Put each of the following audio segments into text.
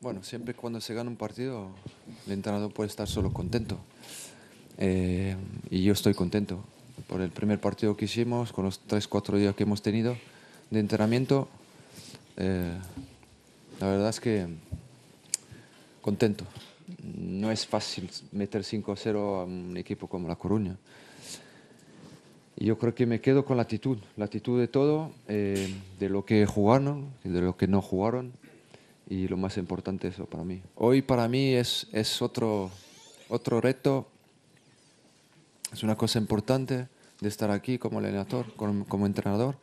Bueno, siempre cuando se gana un partido, el entrenador puede estar solo contento. Eh, y yo estoy contento por el primer partido que hicimos, con los 3-4 días que hemos tenido de entrenamiento. Eh, la verdad es que contento. No es fácil meter 5-0 a un equipo como La Coruña. Y yo creo que me quedo con la actitud, la actitud de todo, eh, de lo que jugaron, y de lo que no jugaron y lo más importante eso para mí. Hoy para mí es, es otro, otro reto, es una cosa importante de estar aquí como entrenador, como, entrenador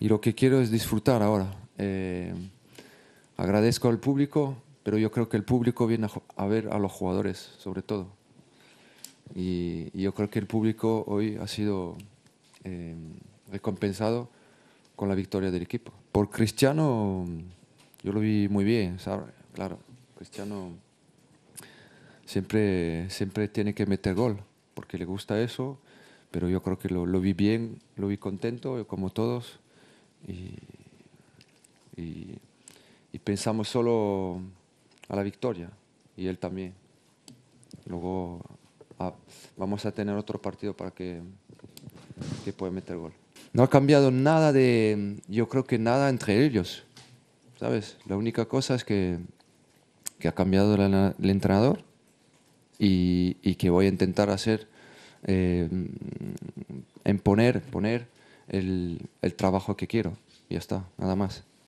y lo que quiero es disfrutar ahora. Eh, agradezco al público, pero yo creo que el público viene a, ver a los jugadores sobre todo. Y, yo creo que el público hoy ha sido eh, recompensado con la victoria del equipo. Por Cristiano yo lo vi muy bien, Claro, Cristiano siempre, siempre tiene que meter gol, porque le gusta eso, pero yo creo que lo, lo vi bien, lo vi contento, como todos, y, pensamos solo a la victoria, y él también. Luego ah, vamos a tener otro partido para que, que pueda meter gol. No ha cambiado nada de, yo creo que nada entre ellos ¿sabes? La única cosa es que, ha cambiado el entrenador y, que voy a intentar hacer, eh, poner, el, el trabajo que quiero. Ya está, nada más.